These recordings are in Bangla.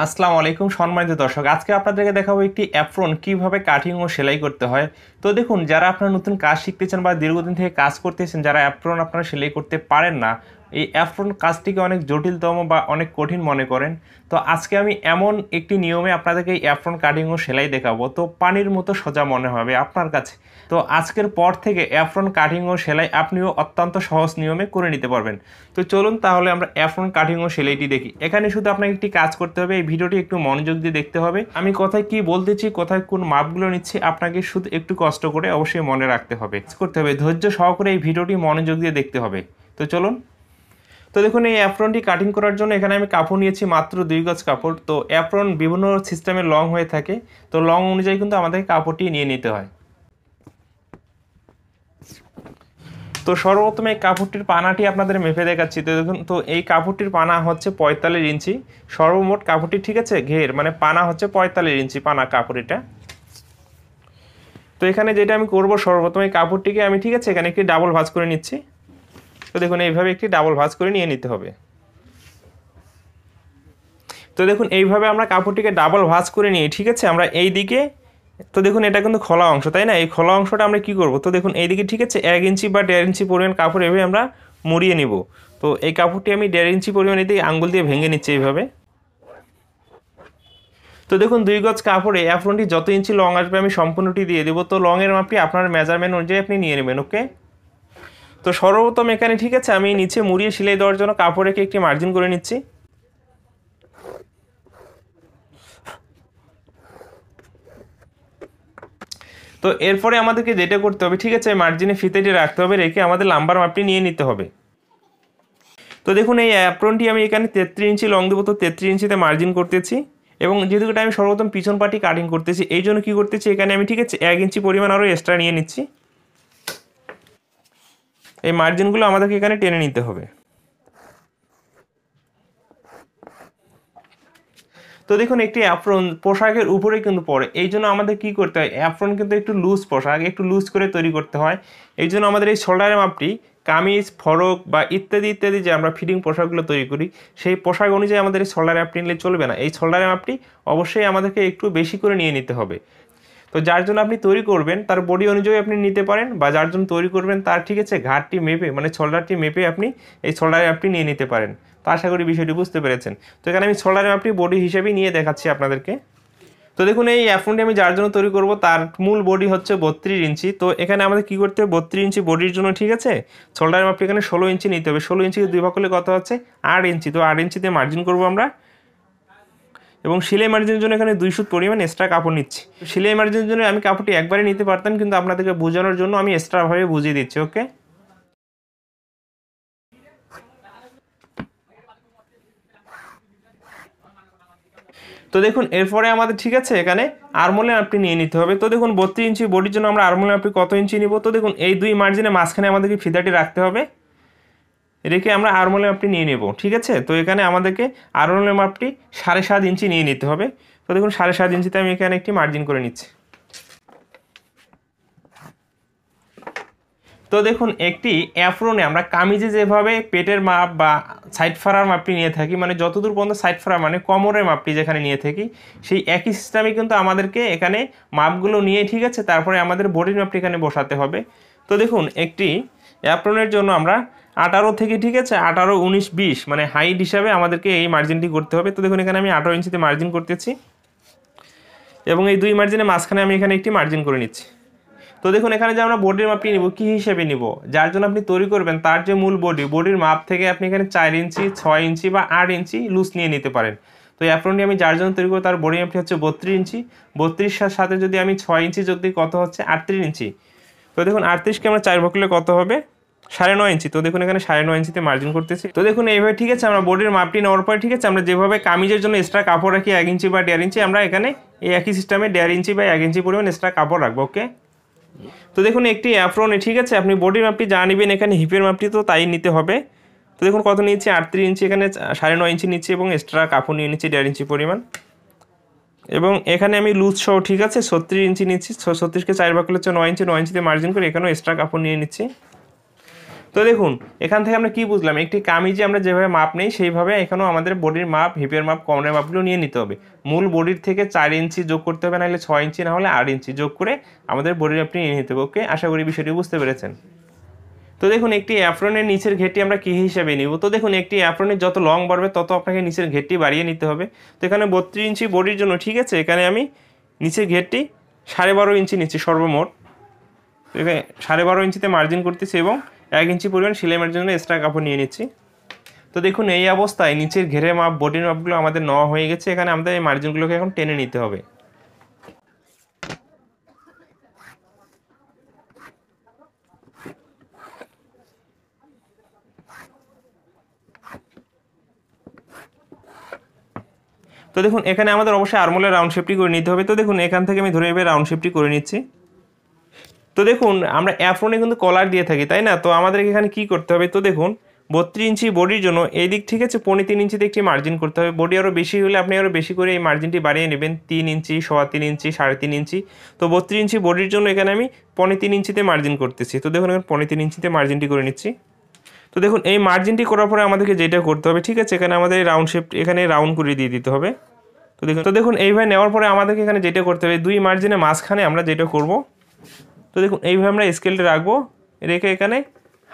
আসসালামু আলাইকুম সম্মানিত দর্শক আজকে আপনাদেরকে দেখাবো একটি অ্যাপ্রন কিভাবে কাটিং ও সেলাই করতে হয় তো দেখুন যারা আপনারা নতুন কাজ শিখতে চান বা দীর্ঘদিন থেকে কাজ করতেছেন যারা অ্যাপ্রন আপনারা সেলাই করতে পারেন না এই অ্যাফ্রন কাজটিকে অনেক জটিলতম বা অনেক কঠিন মনে করেন তো আজকে আমি এমন একটি নিয়মে আপনাদেরকে এই অ্যাফ্রন কাটিং ও সেলাই দেখাবো তো পানির মতো সোজা মনে হবে আপনার কাছে তো আজকের পর থেকে অ্যাফ্রন কাটিং ও সেলাই আপনিও অত্যন্ত সহজ নিয়মে করে নিতে পারবেন তো চলুন তাহলে আমরা অ্যাফ্রন কাটিং ও সেলাইটি দেখি এখানে শুধু আপনাকে একটি কাজ করতে হবে এই ভিডিওটি একটু মনোযোগ দিয়ে দেখতে হবে আমি কোথায় কি বলতেছি কোথায় কোন মাপগুলো নিচ্ছি আপনাকে শুধু একটু কষ্ট করে অবশ্যই মনে রাখতে হবে করতে হবে ধৈর্য সহকারে এই ভিডিওটি মনোযোগ দিয়ে দেখতে হবে তো চলুন তো দেখুন এই অ্যাপ্রনটি কাটিং করার জন্য এখানে আমি কাপড় নিয়েছি মাত্র দুই গজ কাপড় তো অ্যাপ্রন বিভিন্ন সিস্টেমে লং হয়ে থাকে তো লং অনুযায়ী কিন্তু আমাদেরকে কাপড়টি নিয়ে নিতে হয় তো সর্বপ্রথমে এই কাপড়টির পানাটি আপনাদের মেপে দেখাচ্ছি তো দেখুন তো এই কাপড়টির পানা হচ্ছে পঁয়তাল্লিশ ইঞ্চি সর্বমোট কাপড়টি ঠিক আছে ঘের মানে পানা হচ্ছে পঁয়তাল্লিশ ইঞ্চি পানা কাপড়টা তো এখানে যেটা আমি করব সর্বপ্রথম এই কাপড়টিকে আমি ঠিক আছে এখানে একটি ডাবল ভাজ করে নিচ্ছি তো দেখুন এইভাবে একটি ডাবল ভাঁজ করে নিয়ে নিতে হবে তো দেখুন এইভাবে আমরা কাপড়টিকে ডাবল ভাঁজ করে নিয়ে ঠিক আছে আমরা এই দিকে তো দেখুন এটা কিন্তু খোলা অংশ তাই না এই খোলা অংশটা আমরা কি করব তো দেখুন এইদিকে ঠিক আছে এক ইঞ্চি বা দেড় ইঞ্চি পরিমাণ কাপড় এভাবে আমরা মুড়িয়ে নিব তো এই কাপড়টি আমি দেড় ইঞ্চি পরিমাণ এদিকে আঙ্গুল দিয়ে ভেঙে নিচ্ছি এইভাবে তো দেখুন দুই গজ কাপড়ে অ্যাফ্রনটি যত ইঞ্চি লং আসবে আমি সম্পূর্ণটি দিয়ে দেবো তো লংয়ের মাপটি আপনার মেজারমেন্ট অনুযায়ী আপনি নিয়ে নেবেন ওকে তো সর্বপ্রথম এখানে ঠিক আছে আমি নিচে মুড়িয়ে সেলাই দেওয়ার জন্য কাপড়েকে একটি মার্জিন করে নিচ্ছি তো এরপরে আমাদেরকে যেটা করতে হবে ঠিক আছে মার্জিনে ফিতেটি রাখতে হবে রেখে আমাদের লাম্বার মাপটি নিয়ে নিতে হবে তো দেখুন এই অ্যাপ্রনটি আমি এখানে তেত্রিশ ইঞ্চি লং দেবো তো তেত্রিশ ইঞ্চিতে মার্জিন করতেছি এবং যেহেতু এটা আমি সর্বপ্রথম পিছন পাটি কাটিং করতেছি এই জন্য কী করতেছি এখানে আমি ঠিক আছে এক ইঞ্চি পরিমাণ আরও এক্সট্রা নিয়ে নিচ্ছি এই মার্জিনগুলো আমাদেরকে এখানে টেনে নিতে হবে তো দেখুন একটি অ্যাপ্রন পোশাকের উপরে কিন্তু পড়ে এই জন্য আমাদের কি করতে হয় অ্যাপ্রন কিন্তু একটু লুজ পোশাক একটু লুজ করে তৈরি করতে হয় এই জন্য আমাদের এই শোল্ডারের মাপটি কামিজ ফরক বা ইত্যাদি ইত্যাদি যে আমরা ফিটিং পোশাকগুলো তৈরি করি সেই পোশাক অনুযায়ী আমাদের এই শোল্ডার অ্যাপটি নিলে চলবে না এই শোল্ডার অ্যাপটি অবশ্যই আমাদেরকে একটু বেশি করে নিয়ে নিতে হবে তো যার জন্য আপনি তৈরি করবেন তার বডি অনুযায়ী আপনি নিতে পারেন বা যার জন্য তৈরি করবেন তার ঠিক আছে ঘাটটি মেপে মানে ছোলারটি মেপে আপনি এই ছোলারে আপনি নিয়ে নিতে পারেন তো আশা করি বিষয়টি বুঝতে পেরেছেন তো এখানে আমি ছোলারে আপনি বডি হিসেবেই নিয়ে দেখাচ্ছি আপনাদেরকে তো দেখুন এই অ্যাফোনটি আমি যার জন্য তৈরি করব তার মূল বডি হচ্ছে বত্রিশ ইঞ্চি তো এখানে আমাদের কি করতে হবে বত্রিশ ইঞ্চি বডির জন্য ঠিক আছে শোল্ডার মাপটি এখানে ষোলো ইঞ্চি নিতে হবে ষোলো ইঞ্চি দুই ভাগ করলে কত হচ্ছে আট ইঞ্চি তো আট ইঞ্চিতে মার্জিন করবো আমরা এবং সেলাই মার্জিনের জন্য এখানে দুই সুত পরিমাণ এক্সট্রা কাপড় নিচ্ছি সেলাই মার্জিনের জন্য আমি কাপড়টি একবারে নিতে পারতাম কিন্তু আপনাদেরকে বোঝানোর জন্য আমি এক্সট্রাভাবে বুঝিয়ে দিচ্ছি ওকে তো দেখুন এরপরে আমাদের ঠিক আছে এখানে আর্মোলের আপনি নিয়ে নিতে হবে তো দেখুন বত্রিশ ইঞ্চি বডির জন্য আমরা আর্মোলের আপনি কত ইঞ্চি নিব তো দেখুন এই দুই মার্জিনে মাঝখানে আমাদেরকে ফিদাটি রাখতে হবে রেখে আমরা আরমোলের মাপটি নিয়ে নেব ঠিক আছে তো এখানে আমাদেরকে আরমোলের মাপটি সাড়ে সাত ইঞ্চি নিয়ে নিতে হবে তো দেখুন সাড়ে সাত ইঞ্চিতে আমি এখানে একটি মার্জিন করে নিচ্ছি তো দেখুন একটি অ্যাফ্রোনে আমরা কামিজে যেভাবে পেটের মাপ বা সাইড ফারার মাপটি নিয়ে থাকি মানে যতদূর পর্যন্ত সাইড ফারা মানে কোমরের মাপটি যেখানে নিয়ে থাকি সেই একই সিস্টেমে কিন্তু আমাদেরকে এখানে মাপগুলো নিয়ে ঠিক আছে তারপরে আমাদের বডির মাপটি এখানে বসাতে হবে তো দেখুন একটি অ্যাপ্রনের জন্য আমরা আঠারো থেকে ঠিক আছে আঠারো উনিশ বিশ মানে হাইট হিসাবে আমাদেরকে এই মার্জিনটি করতে হবে তো দেখুন এখানে আমি আঠারো ইঞ্চিতে মার্জিন করতেছি এবং এই দুই মার্জিনের মাঝখানে আমি এখানে একটি মার্জিন করে নিচ্ছি তো দেখুন এখানে যে আমরা বডির মাপটি নিব কী হিসেবে নিব যার জন্য আপনি তৈরি করবেন তার যে মূল বডি বডির মাপ থেকে আপনি এখানে চার ইঞ্চি ছয় ইঞ্চি বা আট ইঞ্চি লুজ নিয়ে নিতে পারেন তো অ্যাপ্রনটি আমি যার জন্য তৈরি করবো তার বডি মাপটি হচ্ছে বত্রিশ ইঞ্চি বত্রিশ সাথে যদি আমি ছয় ইঞ্চি যদি কত হচ্ছে আটত্রিশ ইঞ্চি তো দেখুন আটত্রিশকে আমরা চার বকলে কত হবে সাড়ে নয় ইঞ্চি তো দেখুন এখানে সাড়ে নয় ইঞ্চিতে মার্জিন করতেছি তো দেখুন এইভাবে ঠিক আছে আমরা বোর্ডের মাপটি নেওয়ার পরে ঠিক আছে আমরা যেভাবে কামিজের জন্য এক্সট্রা কাপড় রাখি এক ইঞ্চি বা দেড় ইঞ্চি আমরা এখানে এই একই সিস্টেমে দেড় ইঞ্চি বা এক ইঞ্চি পরিমাণ এক্সট্রা কাপড় রাখবো ওকে তো দেখুন একটি অ্যাপ্রনে ঠিক আছে আপনি বোর্ডের মাপটি যা নেবেন এখানে হিপের মাপটি তো তাই নিতে হবে তো দেখুন কত নিয়েছি আটত্রিশ ইঞ্চি এখানে সাড়ে নয় ইঞ্চি নিচ্ছি এবং এক্সট্রা কাপড় নিয়ে নিচ্ছি দেড় ইঞ্চি পরিমাণ এবং এখানে আমি লুজ সহ ঠিক আছে ছত্রিশ ইঞ্চি নিচ্ছি ছত্রিশকে চার ভাগ করলে হচ্ছে নয় ইঞ্চি নয় ইঞ্চিতে মার্জিন করে এখানেও এক্সট্রা কাপড় নিয়ে নিচ্ছি তো দেখুন এখান থেকে আমরা কি বুঝলাম একটি কামিজে আমরা যেভাবে মাপ নেই সেইভাবে এখানেও আমাদের বডির মাপ হিপের মাপ কমরের মাপগুলো নিয়ে নিতে হবে মূল বডির থেকে চার ইঞ্চি যোগ করতে হবে নাহলে ছয় ইঞ্চি না হলে আট ইঞ্চি যোগ করে আমাদের বডির মাপটি নিয়ে নিতে হবে ওকে আশা করি বিষয়টি বুঝতে পেরেছেন তো দেখুন একটি অ্যাফ্রনের নিচের ঘেটটি আমরা কী হিসাবে নিব তো দেখুন একটি অ্যাফ্রনের যত লং বাড়বে তত আপনাকে নিচের ঘেটটি বাড়িয়ে নিতে হবে তো এখানে বত্রিশ ইঞ্চি বডির জন্য ঠিক আছে এখানে আমি নিচের ঘেটটি সাড়ে বারো ইঞ্চি নিচ্ছি সর্বমোট সাড়ে বারো ইঞ্চিতে মার্জিন করতেছি এবং এক ইঞ্চি পরিমাণ সেলাইমের জন্য এক্সট্রা কাপড় নিয়ে নিচ্ছি তো দেখুন এই অবস্থায় নিচের ঘেরে মাপ বডির মাপগুলো আমাদের নেওয়া হয়ে গেছে এখানে আমাদের এই মার্জিনগুলোকে এখন টেনে নিতে হবে তো দেখুন এখানে আমাদের অবশ্যই আর্মোলের রাউন্ড শেপটি করে নিতে হবে তো দেখুন এখান থেকে আমি ধরে এবার রাউন্ড শেপটি করে নিচ্ছি তো দেখুন আমরা অ্যাফ্রনে কিন্তু কলার দিয়ে থাকি তাই না তো আমাদেরকে এখানে কি করতে হবে তো দেখুন বত্রিশ ইঞ্চি বডির জন্য এই দিক ঠিক আছে পনেরো তিন ইঞ্চিতে একটি মার্জিন করতে হবে বডি আরও বেশি হলে আপনি আরও বেশি করে এই মার্জিনটি বাড়িয়ে নেবেন তিন ইঞ্চি সোয়া তিন ইঞ্চি সাড়ে তিন ইঞ্চি তো বত্রিশ ইঞ্চি বডির জন্য এখানে আমি পনেরো তিন ইঞ্চিতে মার্জিন করতেছি তো দেখুন এখানে পনেরো তিন ইঞ্চিতে মার্জিনটি করে নিচ্ছি তো দেখুন এই মার্জিনটি করার পরে আমাদেরকে যেটা করতে হবে ঠিক আছে এখানে আমাদের রাউন্ড শেপ এখানে রাউন্ড করে দিয়ে দিতে হবে তো দেখুন তো দেখুন এইভাবে নেওয়ার পরে আমাদেরকে এখানে যেটা করতে হবে দুই মার্জিনের মাঝখানে আমরা যেটা করব তো দেখুন এইভাবে আমরা স্কেলটা রাখবো রেখে এখানে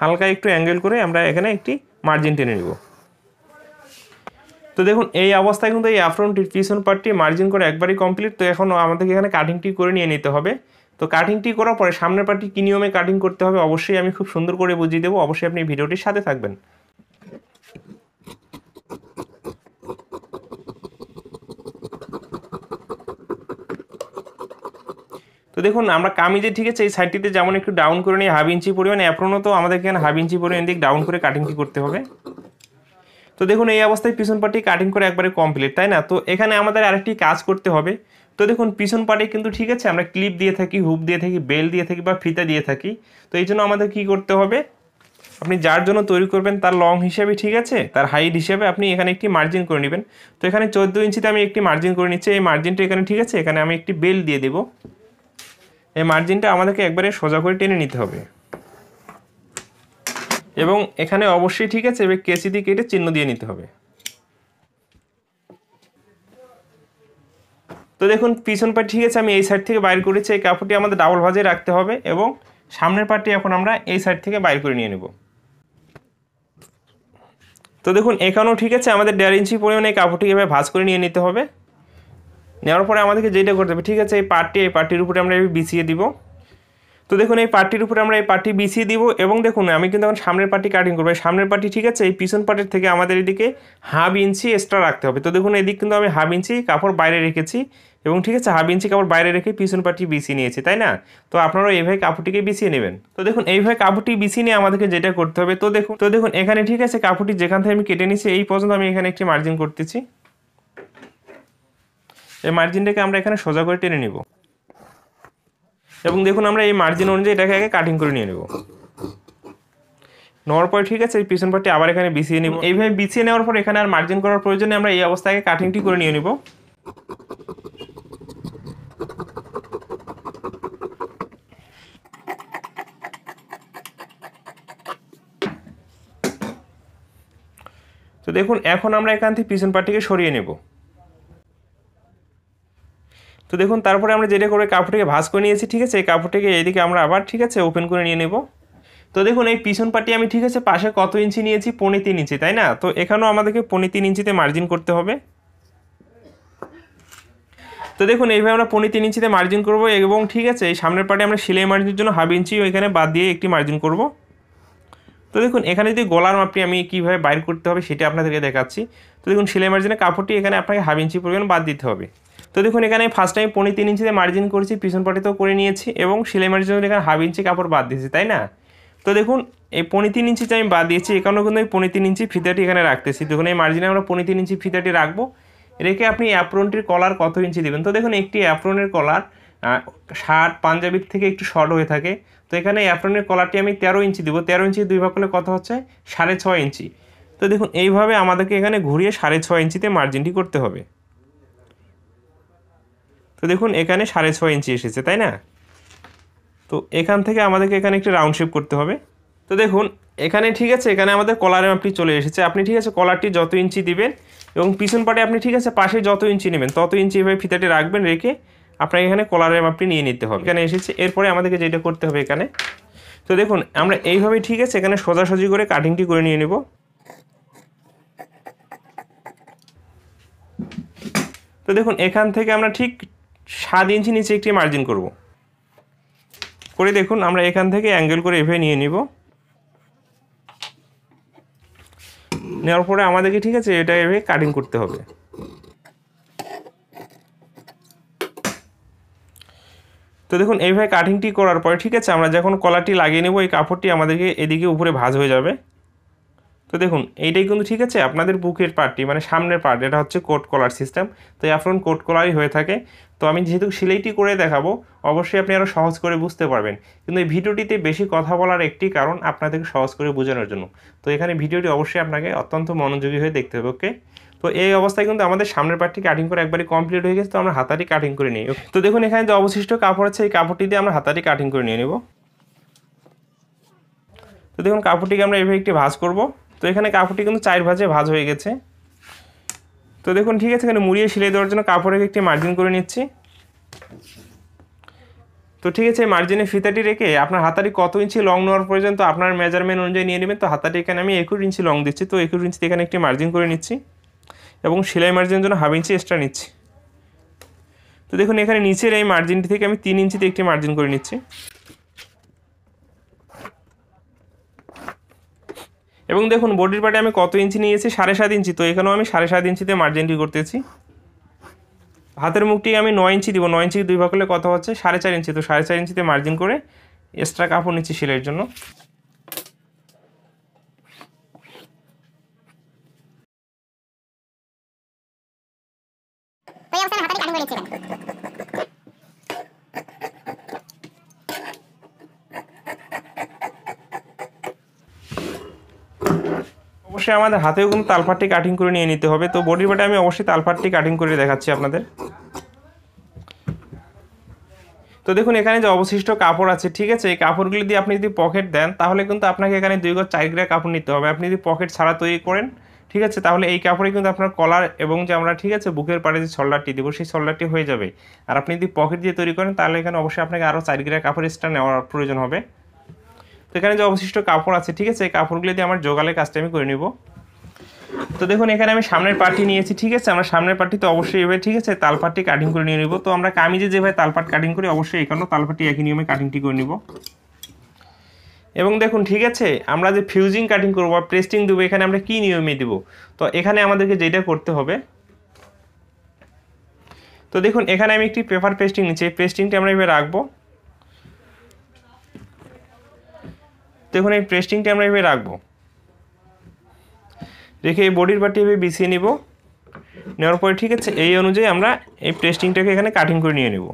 হালকা একটু অ্যাঙ্গেল করে আমরা এখানে একটি মার্জিন টেনে নেব তো দেখুন এই অবস্থায় কিন্তু এই আফ্রন্টির পিছন পার্টটি মার্জিন করে একবারই কমপ্লিট তো এখন আমাদেরকে এখানে কাটিংটি করে নিয়ে নিতে হবে তো কাটিংটি করার পরে সামনের পার্টি কী নিয়মে কাটিং করতে হবে অবশ্যই আমি খুব সুন্দর করে বুঝিয়ে দেবো অবশ্যই আপনি ভিডিওটির সাথে থাকবেন তো দেখুন আমরা কামিজে ঠিক আছে এই সাইডটিতে যেমন একটু ডাউন করে নিই হাফ ইঞ্চি পরিমাণ অ্যাপ্রনও তো আমাদের এখানে হাফ ইঞ্চি পরিমাণ দিক ডাউন করে কাটিংটি করতে হবে তো দেখুন এই অবস্থায় পিছন পাটি কাটিং করে একবারে কমপ্লিট তাই না তো এখানে আমাদের আরেকটি কাজ করতে হবে তো দেখুন পিছন পাটি কিন্তু ঠিক আছে আমরা ক্লিপ দিয়ে থাকি হুপ দিয়ে থাকি বেল দিয়ে থাকি বা ফিতা দিয়ে থাকি তো এই জন্য আমাদের কি করতে হবে আপনি যার জন্য তৈরি করবেন তার লং হিসাবে ঠিক আছে তার হাইট হিসাবে আপনি এখানে একটি মার্জিন করে নেবেন তো এখানে চোদ্দো ইঞ্চিতে আমি একটি মার্জিন করে নিচ্ছি এই মার্জিনটা এখানে ঠিক আছে এখানে আমি একটি বেল দিয়ে দেবো এই মার্জিনটা আমাদেরকে একবারে সোজা করে টেনে নিতে হবে এবং এখানে অবশ্যই ঠিক আছে এবার কেসি দিয়ে কেটে চিহ্ন দিয়ে নিতে হবে তো দেখুন পিছন পাট ঠিক আছে আমি এই সাইড থেকে বাইর করেছি এই কাপড়টি আমাদের ডাবল ভাজে রাখতে হবে এবং সামনের পাটটি এখন আমরা এই সাইড থেকে বাইর করে নিয়ে নেব তো দেখুন এখানেও ঠিক আছে আমাদের দেড় ইঞ্চি পরিমাণে কাপড়টি এভাবে ভাজ করে নিয়ে নিতে হবে নেওয়ার পরে আমাদেরকে যেটা করতে হবে ঠিক আছে এই পার্টটি এই পার্টির উপরে আমরা বিছিয়ে দিব তো দেখুন এই পার্টির উপরে আমরা এই পার্টি বিছিয়ে দিব এবং দেখুন আমি কিন্তু এখন সামনের পার্টি কাটিং করবো সামনের পার্টি ঠিক আছে এই পিছন পার্টির থেকে আমাদের এদিকে হাফ ইঞ্চি এক্সট্রা রাখতে হবে তো দেখুন এদিক কিন্তু আমি হাফ ইঞ্চি কাপড় বাইরে রেখেছি এবং ঠিক আছে হাফ ইঞ্চি কাপড় বাইরে রেখে পিছন পার্টি বিছিয়ে নিয়েছি তাই না তো আপনারা এইভাবে কাপড়টিকে বিছিয়ে নেবেন তো দেখুন এইভাবে কাপড়টি বিছিয়ে নিয়ে আমাদেরকে যেটা করতে হবে তো দেখুন তো দেখুন এখানে ঠিক আছে কাপড়টি যেখান থেকে আমি কেটে নিয়েছি এই পর্যন্ত আমি এখানে একটি মার্জিন করতেছি এই মার্জিনটাকে আমরা এখানে সোজা করে টেনে নিব এবং দেখুন আমরা এই মার্জিন অনুযায়ী এটাকে আগে কাটিং করে নিয়ে নেব নেওয়ার পরে ঠিক আছে এই পিছন পাটটি আবার এখানে বিছিয়ে নিব এইভাবে বিছিয়ে নেওয়ার পর এখানে আর মার্জিন করার প্রয়োজনে আমরা এই অবস্থায় কাটিংটি করে নিয়ে নিব তো দেখুন এখন আমরা এখান থেকে পিছন পাটটিকে সরিয়ে নেব তো দেখুন তারপরে আমরা যেটা করে কাপড়টিকে ভাজ করে নিয়েছি ঠিক আছে এই কাপড়টিকে এইদিকে আমরা আবার ঠিক আছে ওপেন করে নিয়ে নেব তো দেখুন এই পিছন পাটি আমি ঠিক আছে পাশে কত ইঞ্চি নিয়েছি পনেরো তিন ইঞ্চি তাই না তো এখানেও আমাদেরকে পনেরো তিন ইঞ্চিতে মার্জিন করতে হবে তো দেখুন এইভাবে আমরা পনেরো তিন ইঞ্চিতে মার্জিন করব এবং ঠিক আছে এই সামনের পাটি আমরা সেলাই মার্জিনের জন্য হাফ ইঞ্চি ওইখানে বাদ দিয়ে একটি মার্জিন করব তো দেখুন এখানে যদি গলার মাপটি আমি কীভাবে বাইর করতে হবে সেটা আপনাদেরকে দেখাচ্ছি তো দেখুন সেলাই মার্জিনের কাপড়টি এখানে আপনাকে হাফ ইঞ্চি পরিমাণ বাদ দিতে হবে তো দেখুন এখানে ফার্স্ট টাইম পনেরো তিন ইঞ্চিতে মার্জিন করেছি পিছন পাটিতেও করে নিয়েছি এবং সেলাই মার্জিন এখানে হাফ ইঞ্চি কাপড় বাদ দিয়েছি তাই না তো দেখুন এই পনেরো তিন ইঞ্চিতে আমি বাদ দিয়েছি এ কারণে কিন্তু আমি পনেরো তিন ইঞ্চি ফিতাটি এখানে রাখতেছি দেখুন এই মার্জিনে আমরা পনেরো তিন ইঞ্চি ফিতাটি রাখবো রেখে আপনি অ্যাপ্রনটির কলার কত ইঞ্চি দেবেন তো দেখুন একটি অ্যাপ্রনের কলার শার্ট পাঞ্জাবির থেকে একটু শর্ট হয়ে থাকে তো এখানে অ্যাপ্রনের কলারটি আমি তেরো ইঞ্চি দেবো তেরো ইঞ্চি দুই ভাগ করলে কত হচ্ছে সাড়ে ছয় ইঞ্চি তো দেখুন এইভাবে আমাদেরকে এখানে ঘুরিয়ে সাড়ে ছয় ইঞ্চিতে মার্জিনটি করতে হবে তো দেখুন এখানে সাড়ে ছয় ইঞ্চি এসেছে তাই না তো এখান থেকে আমাদেরকে এখানে একটি রাউন্ড শেপ করতে হবে তো দেখুন এখানে ঠিক আছে এখানে আমাদের কলারের মাপটি চলে এসেছে আপনি ঠিক আছে কলারটি যত ইঞ্চি দিবেন এবং পিছন পাটে আপনি ঠিক আছে পাশে যত ইঞ্চি নেবেন তত ইঞ্চি এভাবে ফিতাটি রাখবেন রেখে আপনাকে এখানে কলারের মাপটি নিয়ে নিতে হবে এখানে এসেছে এরপরে আমাদেরকে যেটা করতে হবে এখানে তো দেখুন আমরা এইভাবে ঠিক আছে এখানে সোজাসুজি করে কাটিংটি করে নিয়ে নেব তো দেখুন এখান থেকে আমরা ঠিক সাত ইঞ্চি নিচে একটি মার্জিন করব করে দেখুন আমরা এখান থেকে অ্যাঙ্গেল করে এভাবে নিয়ে নিব নেওয়ার পরে আমাদেরকে ঠিক আছে এটা এভাবে কাটিং করতে হবে তো দেখুন এইভাবে কাটিংটি করার পরে ঠিক আছে আমরা যখন কলারটি লাগিয়ে নেব এই কাপড়টি আমাদেরকে এদিকে উপরে ভাজ হয়ে যাবে তো দেখুন এইটাই কিন্তু ঠিক আছে আপনাদের বুকের পার্টটি মানে সামনের পার্ট এটা হচ্ছে কোট কলার সিস্টেম তো অ্যাফ্রন কোট কলারই হয়ে থাকে তো আমি যেহেতু সিলাইটি করে দেখাবো অবশ্যই আপনি আরও সহজ করে বুঝতে পারবেন কিন্তু এই ভিডিওটিতে বেশি কথা বলার একটি কারণ আপনাদেরকে সহজ করে বোঝানোর জন্য তো এখানে ভিডিওটি অবশ্যই আপনাকে অত্যন্ত মনোযোগী হয়ে দেখতে হবে ওকে তো এই অবস্থায় কিন্তু আমাদের সামনের পার্টটি কাটিং করে একবারই কমপ্লিট হয়ে গেছে তো আমরা হাতাটি কাটিং করে নিই তো দেখুন এখানে যে অবশিষ্ট কাপড় আছে এই কাপড়টি দিয়ে আমরা হাতাটি কাটিং করে নিয়ে নেব তো দেখুন কাপড়টিকে আমরা এভাবে একটি ভাজ করবো তো এখানে কাপড়টি কিন্তু চার ভাজে ভাজ হয়ে গেছে তো দেখুন ঠিক আছে এখানে মুড়িয়ে সিলাই দেওয়ার জন্য কাপড়ে একটি মার্জিন করে নিচ্ছি তো ঠিক আছে মার্জিনে ফিতাটি রেখে আপনার হাতাটি কত ইঞ্চি লং নেওয়ার পর্যন্ত আপনার মেজারমেন্ট অনুযায়ী নিয়ে নেবেন তো হাতাটি এখানে আমি একুশ ইঞ্চি লং দিচ্ছি তো একুশ ইঞ্চিতে এখানে একটি মার্জিন করে নিচ্ছি এবং সেলাই মার্জিনের জন্য হাফ ইঞ্চি এক্সট্রা নিচ্ছি তো দেখুন এখানে নিচের এই মার্জিনটি থেকে আমি তিন ইঞ্চিতে একটি মার্জিন করে নিচ্ছি এবং দেখুন বডির পার্টে আমি কত ইঞ্চি নিয়েছি সাড়ে সাত ইঞ্চি তো এখানেও আমি সাড়ে সাত ইঞ্চিতে মার্জিনটি করতেছি হাতের মুখটি আমি নয় ইঞ্চি দিব নয় ইঞ্চি দুই ভাগলে কথা কত হচ্ছে সাড়ে চার ইঞ্চি তো সাড়ে চার ইঞ্চিতে মার্জিন করে এক্সট্রা কাপড় নিচ্ছি সেলের জন্য অবশ্যই আমাদের হাতেও কিন্তু তালপাটটি কাটিং করে নিয়ে নিতে হবে তো বডির পাটে আমি অবশ্যই তালপাটটি কাটিং করে দেখাচ্ছি আপনাদের তো দেখুন এখানে যে অবশিষ্ট কাপড় আছে ঠিক আছে এই কাপড়গুলি দিয়ে আপনি যদি পকেট দেন তাহলে কিন্তু আপনাকে এখানে দুই গজ চার গ্রা কাপড় নিতে হবে আপনি যদি পকেট ছাড়া তৈরি করেন ঠিক আছে তাহলে এই কাপড়ে কিন্তু আপনার কলার এবং যে আমরা ঠিক আছে বুকের পাড়ে যে ছল্লারটি দেবো সেই ছল্লারটি হয়ে যাবে আর আপনি যদি পকেট দিয়ে তৈরি করেন তাহলে এখানে অবশ্যই আপনাকে আরও চার গ্রা কাপড় এক্সট্রা নেওয়ার প্রয়োজন হবে তো এখানে যে অবশিষ্ট কাপড় আছে ঠিক আছে এই কাপড়গুলো দিয়ে আমার জোগালের কাজটা আমি করে নিব তো দেখুন এখানে আমি সামনের পার্টি নিয়েছি ঠিক আছে আমরা সামনের পার্টি তো অবশ্যই এভাবে ঠিক আছে তালপাটি কাটিং করে নিয়ে নিব তো আমরা কামিজে যেভাবে তালপাট কাটিং করি অবশ্যই এখানেও তালপাটি একই নিয়মে কাটিংটি করে নিব এবং দেখুন ঠিক আছে আমরা যে ফিউজিং কাটিং করবো বা প্রেস্টিং দেবো এখানে আমরা কী নিয়মে দেবো তো এখানে আমাদেরকে যেটা করতে হবে তো দেখুন এখানে আমি একটি পেপার পেস্টিং নিচ্ছি এই পেস্টিংটি আমরা এভাবে রাখবো তো এখন এই প্রেস্টিংটা আমরা এভাবে রাখবো রেখে এই বডির পার্টি এভাবে বিছিয়ে নিব নেওয়ার পরে ঠিক আছে এই অনুযায়ী আমরা এই প্রেস্টিংটাকে এখানে কাটিং করে নিয়ে নেব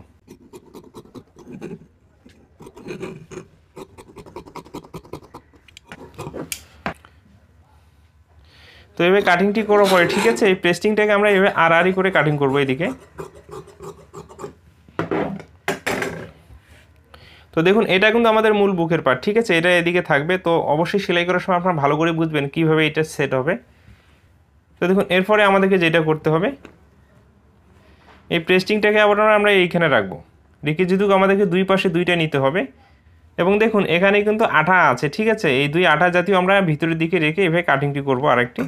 তো এভাবে কাটিংটি করার পরে ঠিক আছে এই প্রেস্টিংটাকে আমরা এভাবে আড়াআড়ি করে কাটিং করবো এদিকে তো দেখুন এটা কিন্তু আমাদের মূল বুকের পার্ট ঠিক আছে এটা এদিকে থাকবে তো অবশ্যই সেলাই করার সময় আপনারা ভালো করে বুঝবেন কীভাবে এটা সেট হবে তো দেখুন এরপরে আমাদেরকে যেটা করতে হবে এই প্রেস্টিংটাকে আবার আমরা এইখানে রাখবো রেখে যেহেতু আমাদেরকে দুই পাশে দুইটা নিতে হবে এবং দেখুন এখানে কিন্তু আঠা আছে ঠিক আছে এই দুই আঠা জাতীয় আমরা ভিতরের দিকে রেখে এভাবে কাটিংটি করবো আরেকটি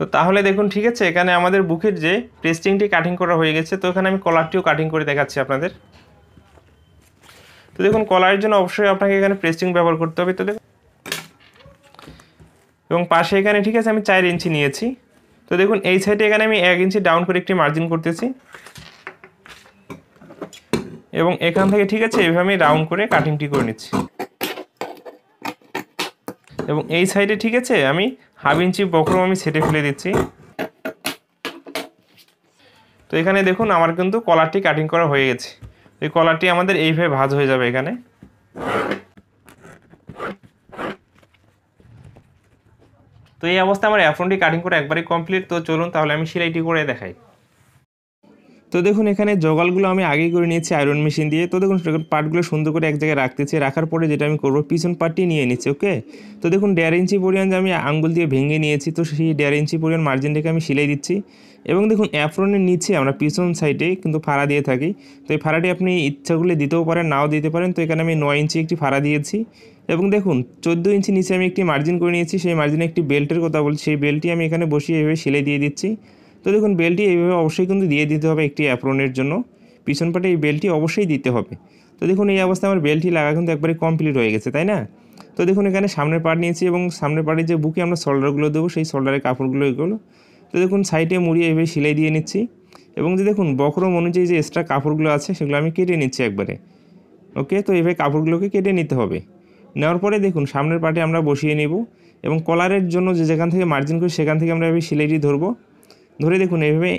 তো তাহলে দেখুন ঠিক আছে এখানে আমাদের বুকের যে প্রেস্টিংটি কাটিং করা হয়ে গেছে তো এখানে আমি কলারটিও কাটিং করে দেখাচ্ছি আপনাদের তো দেখুন কলারের জন্য অবশ্যই আপনাকে এখানে প্রেস্টিং ব্যবহার করতে হবে তো দেখুন এবং পাশে এখানে ঠিক আছে আমি চার ইঞ্চি নিয়েছি তো দেখুন এই সাইডে এখানে আমি এক ইঞ্চি ডাউন করে একটি মার্জিন করতেছি এবং এখান থেকে ঠিক আছে এইভাবে আমি রাউন্ড করে কাটিংটি করে নিচ্ছি এবং এই সাইডে ঠিক আছে আমি হাফ ইঞ্চি বকরম আমি ছেটে ফেলে দিচ্ছি তো এখানে দেখুন আমার কিন্তু কলারটি কাটিং করা হয়ে গেছে এই কলারটি আমাদের এইভাবে ভাজ হয়ে যাবে এখানে তো এই অবস্থায় আমার অ্যাফ্রনটি কাটিং করে একবারই কমপ্লিট তো চলুন তাহলে আমি সেলাইটি করে দেখাই তো দেখুন এখানে জগালগুলো আমি আগেই করে নিয়েছি আয়রন মেশিন দিয়ে তো দেখুন পার্টগুলো সুন্দর করে এক জায়গায় রাখতেছি রাখার পরে যেটা আমি করবো পিছন পার্টটি নিয়ে নিচ্ছি ওকে তো দেখুন দেড় ইঞ্চি পরিমাণ যে আমি আঙ্গুল দিয়ে ভেঙে নিয়েছি তো সেই দেড় ইঞ্চি পরিমাণ মার্জিনটাকে আমি সেলাই দিচ্ছি এবং দেখুন অ্যাফ্রনের নিচে আমরা পিছন সাইডে কিন্তু ফাড়া দিয়ে থাকি তো এই ফাড়াটি আপনি ইচ্ছা করলে দিতেও পারেন নাও দিতে পারেন তো এখানে আমি নয় ইঞ্চি একটি ফাড়া দিয়েছি এবং দেখুন চোদ্দো ইঞ্চি নিচে আমি একটি মার্জিন করে নিয়েছি সেই মার্জিনে একটি বেল্টের কথা বলছি সেই বেল্টটি আমি এখানে বসিয়ে এভাবে সেলাই দিয়ে দিচ্ছি তো দেখুন বেলটি এইভাবে অবশ্যই কিন্তু দিয়ে দিতে হবে একটি অ্যাপ্রনের জন্য পিছন পাটে এই বেলটি অবশ্যই দিতে হবে তো দেখুন এই অবস্থায় আমার বেলটি লাগা কিন্তু একবারে কমপ্লিট হয়ে গেছে তাই না তো দেখুন এখানে সামনের পার্ট নিয়েছি এবং সামনের পাটে যে বুকে আমরা শোল্ডারগুলো দেবো সেই শোল্ডারের কাপড়গুলো এগুলো তো দেখুন সাইডে মুড়িয়ে এইভাবে সেলাই দিয়ে নিচ্ছি এবং যে দেখুন বকরম অনুযায়ী যে এক্সট্রা কাপড়গুলো আছে সেগুলো আমি কেটে নিচ্ছি একবারে ওকে তো এইভাবে কাপড়গুলোকে কেটে নিতে হবে নেওয়ার পরে দেখুন সামনের পাটে আমরা বসিয়ে নেব এবং কলারের জন্য যে যেখান থেকে মার্জিন করি সেখান থেকে আমরা এভাবে সেলাইটি ধরবো ধরে দেখুন এভাবে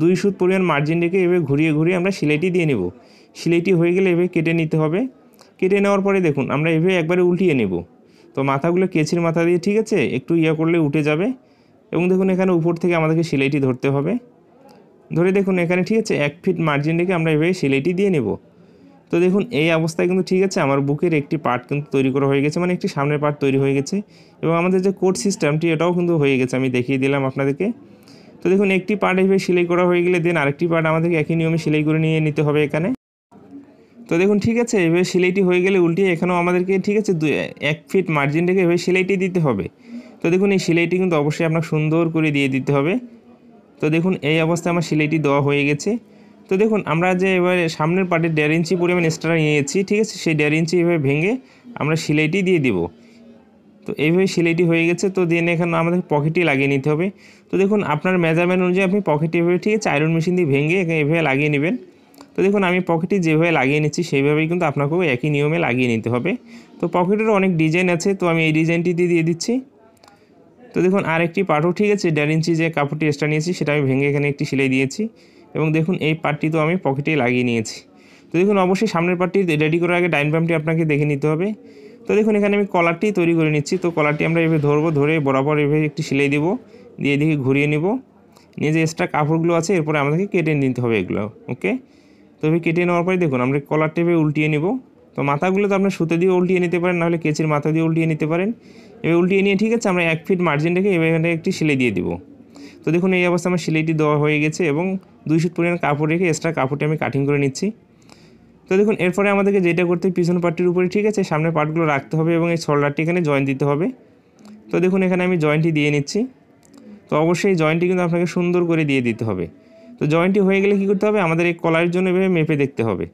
দুই সুদ পরিমাণ মার্জিন রেখে এভাবে ঘুরিয়ে ঘুরিয়ে আমরা সিলাইটি দিয়ে নেব সিলাইটি হয়ে গেলে এভাবে কেটে নিতে হবে কেটে নেওয়ার পরে দেখুন আমরা এভাবে একবারে উল্টিয়ে নেব তো মাথাগুলো কেচির মাথা দিয়ে ঠিক আছে একটু ইয়া করলে উঠে যাবে এবং দেখুন এখানে উপর থেকে আমাদেরকে সিলাইটি ধরতে হবে ধরে দেখুন এখানে ঠিক আছে এক ফিট মার্জিন রেখে আমরা এভাবে সিলাইটি দিয়ে নেব তো দেখুন এই অবস্থায় কিন্তু ঠিক আছে আমার বুকের একটি পার্ট কিন্তু তৈরি করা হয়ে গেছে মানে একটি সামনের পার্ট তৈরি হয়ে গেছে এবং আমাদের যে কোড সিস্টেমটি এটাও কিন্তু হয়ে গেছে আমি দেখিয়ে দিলাম আপনাদেরকে তো দেখুন একটি পার্ট এইভাবে সেলাই করা হয়ে গেলে দেন আরেকটি পার্ট আমাদেরকে একই নিয়মে সেলাই করে নিয়ে নিতে হবে এখানে তো দেখুন ঠিক আছে এভাবে সেলাইটি হয়ে গেলে উল্টে এখানেও আমাদেরকে ঠিক আছে দু এক ফিট মার্জিন রেখে এভাবে সেলাইটি দিতে হবে তো দেখুন এই সেলাইটি কিন্তু অবশ্যই আপনাকে সুন্দর করে দিয়ে দিতে হবে তো দেখুন এই অবস্থায় আমার সেলাইটি দেওয়া হয়ে গেছে তো দেখুন আমরা যে এবারে সামনের পার্টে দেড় ইঞ্চি পরিমাণ এক্সট্রা নিয়েছি ঠিক আছে সেই দেড় ইঞ্চি এভাবে ভেঙে আমরা সেলাইটি দিয়ে দিব তো এইভাবে সেলাইটি হয়ে গেছে তো দেন এখানে আমাদের পকেটে লাগিয়ে নিতে হবে তো দেখুন আপনার মেজারমেন্ট অনুযায়ী আপনি পকেটে এভাবে ঠিক আছে আয়রন মেশিন দিয়ে ভেঙে এভাবে লাগিয়ে নেবেন তো দেখুন আমি পকেটে যেভাবে লাগিয়ে নিচ্ছি সেইভাবেই কিন্তু আপনাকেও একই নিয়মে লাগিয়ে নিতে হবে তো পকেটেরও অনেক ডিজাইন আছে তো আমি এই ডিজাইনটি দিয়ে দিয়ে দিচ্ছি তো দেখুন আরেকটি পাটও ঠিক আছে দেড় ইঞ্চি যে কাপড়টি এক্সট্রা নিয়েছি সেটা আমি ভেঙে এখানে একটি সেলাই দিয়েছি এবং দেখুন এই পাটটি তো আমি পকেটে লাগিয়ে নিয়েছি তো দেখুন অবশ্যই সামনের পাটটি রেডি করার আগে ডাইন পাম্পটি আপনাকে দেখে নিতে হবে তো দেখুন এখানে আমি কলারটি তৈরি করে নিচ্ছি তো কলারটি আমরা এভাবে ধরবো ধরে বরাবর এভাবে একটি সেলাই দিব দিয়ে এদিকে ঘুরিয়ে নিব নিয়ে যে এক্সট্রা কাপড়গুলো আছে এরপরে আমাদেরকে কেটে নিতে হবে এগুলো ওকে তো এভাবে কেটে নেওয়ার পরে দেখুন আমরা কলারটি এভাবে উল্টিয়ে নিব তো মাথাগুলো তো আপনার সুতো দিয়ে উল্টিয়ে নিতে পারেন নাহলে কেচির মাথা দিয়ে উল্টিয়ে নিতে পারেন এবার উল্টিয়ে নিয়ে ঠিক আছে আমরা এক ফিট মার্জিন রেখে এবার এখানে একটি সেলাই দিয়ে দিব তো দেখুন এই অবস্থা আমার সেলাইটি দেওয়া হয়ে গেছে এবং দুই ফিট পরিমাণ কাপড় রেখে এক্সট্রা কাপড়টি আমি কাটিং করে নিচ্ছি তো দেখুন এরপরে আমাদেরকে যেটা করতে পিছন পার্টির উপরে ঠিক আছে সামনে পার্টগুলো রাখতে হবে এবং এই শোল্ডারটি এখানে জয়েন্ট দিতে হবে তো দেখুন এখানে আমি জয়েন্টটি দিয়ে নিচ্ছি তো অবশ্যই জয়েন্টটি কিন্তু আপনাকে সুন্দর করে দিয়ে দিতে হবে তো জয়েন্টটি হয়ে গেলে কি করতে হবে আমাদের এই কলারের জন্য এভাবে মেপে দেখতে হবে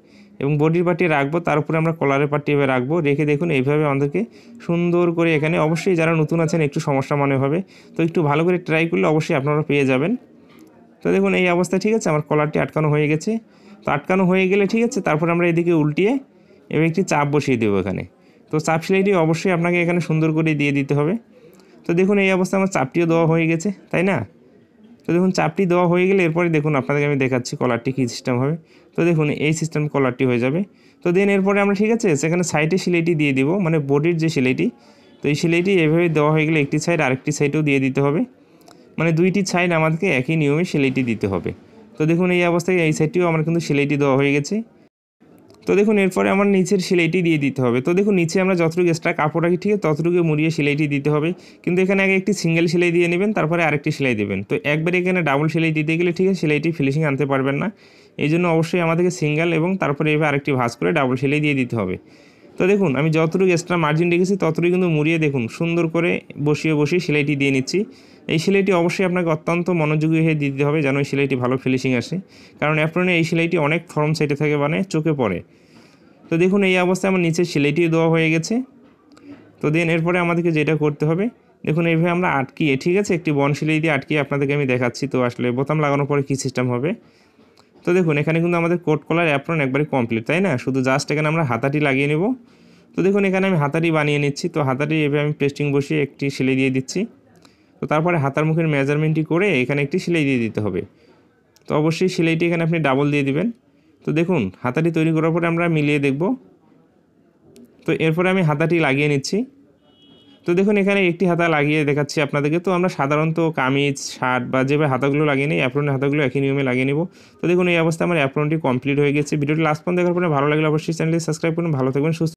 এবং বডির পার্টি রাখবো তার উপরে আমরা কলারের পার্টি এভাবে রাখবো রেখে দেখুন এইভাবে আমাদেরকে সুন্দর করে এখানে অবশ্যই যারা নতুন আছেন একটু সমস্যা মনে হবে তো একটু ভালো করে ট্রাই করলে অবশ্যই আপনারা পেয়ে যাবেন তো দেখুন এই অবস্থা ঠিক আছে আমার কলারটি আটকানো হয়ে গেছে তো আটকানো হয়ে গেলে ঠিক আছে তারপর আমরা এদিকে উল্টিয়ে এবার একটি চাপ বসিয়ে দেবো এখানে তো চাপ সেলাইটি অবশ্যই আপনাকে এখানে সুন্দর করে দিয়ে দিতে হবে তো দেখুন এই অবস্থায় আমার চাপটিও দেওয়া হয়ে গেছে তাই না তো দেখুন চাপটি দেওয়া হয়ে গেলে এরপরে দেখুন আপনাদেরকে আমি দেখাচ্ছি কলারটি কী সিস্টেম হবে তো দেখুন এই সিস্টেম কলারটি হয়ে যাবে তো দেন এরপরে আমরা ঠিক আছে সেখানে সাইডে সেলাইটি দিয়ে দিব মানে বডির যে সেলাইটি তো এই সেলাইটি এভাবে দেওয়া হয়ে গেলে একটি সাইড আরেকটি সাইডেও দিয়ে দিতে হবে মানে দুইটি সাইড আমাদেরকে একই নিয়মে সেলাইটি দিতে হবে তো দেখুন এই অবস্থায় এই সাইডটিও আমার কিন্তু সেলাইটি দেওয়া হয়ে গেছে তো দেখুন এরপরে আমার নিচের সেলাইটি দিয়ে দিতে হবে তো দেখুন নিচে আমরা যতটুকু এক্সট্রা কাপড় রাখি ঠিক ততটুকু মুড়িয়ে সেলাইটি দিতে হবে কিন্তু এখানে আগে একটি সিঙ্গেল সেলাই দিয়ে নেবেন তারপরে আরেকটি সেলাই দেবেন তো একবারে এখানে ডাবল সেলাই দিতে গেলে ঠিক আছে সেলাইটি ফিনিশিং আনতে পারবেন না এই জন্য অবশ্যই আমাদেরকে সিঙ্গেল এবং তারপরে এবার আরেকটি ভাঁজ করে ডাবল সেলাই দিয়ে দিতে হবে তো দেখুন আমি যতটুকু এক্সট্রা মার্জিন রেখেছি ততটুকু কিন্তু মুড়িয়ে দেখুন সুন্দর করে বসিয়ে বসিয়ে সেলাইটি দিয়ে নিচ্ছি এই সেলাইটি অবশ্যই আপনাকে অত্যন্ত মনোযোগী হয়ে দিতে হবে যেন এই সেলাইটি ভালো ফিনিশিং আসে কারণ অ্যাপ্রনে এই সেলাইটি অনেক ফর্ম সাইটে থাকে মানে চোখে পড়ে তো দেখুন এই অবস্থায় আমার নিচের সেলাইটিও দেওয়া হয়ে গেছে তো দেন এরপরে আমাদেরকে যেটা করতে হবে দেখুন এইভাবে আমরা আটকিয়ে ঠিক আছে একটি বন সেলাই দিয়ে আটকিয়ে আপনাদেরকে আমি দেখাচ্ছি তো আসলে বোতাম লাগানোর পরে কী সিস্টেম হবে তো দেখুন এখানে কিন্তু আমাদের কোট কলার অ্যাপ্রন একবারে কমপ্লিট তাই না শুধু জাস্ট এখানে আমরা হাতাটি লাগিয়ে নেব তো দেখুন এখানে আমি হাতাটি বানিয়ে নিচ্ছি তো হাতাটি এভাবে আমি পেস্টিং বসিয়ে একটি সেলাই দিয়ে দিচ্ছি তো তারপরে হাতার মুখের মেজারমেন্টটি করে এখানে একটি সেলাই দিয়ে দিতে হবে তো অবশ্যই সেলাইটি এখানে আপনি ডাবল দিয়ে দিবেন তো দেখুন হাতাটি তৈরি করার পরে আমরা মিলিয়ে দেখব তো এরপরে আমি হাতাটি লাগিয়ে নিচ্ছি তো দেখুন এখানে একটি হাতা লাগিয়ে দেখাচ্ছি আপনাদেরকে তো আমরা সাধারণত কামিজ শার্ট বা যেভাবে হাতাগুলো লাগিয়ে নিই অ্যাপ্রনের হাতাগুলো একই নিয়মে লাগিয়ে নেব তো দেখুন এই অবস্থা আমার অ্যাপ্রনটি কমপ্লিট হয়ে গেছে ভিডিওটি লাস্ট পর্যন্ত দেখার পরে ভালো লাগলে অবশ্যই চ্যানেলটি সাবস্ক্রাইব করুন ভালো থাকবেন সুস্থ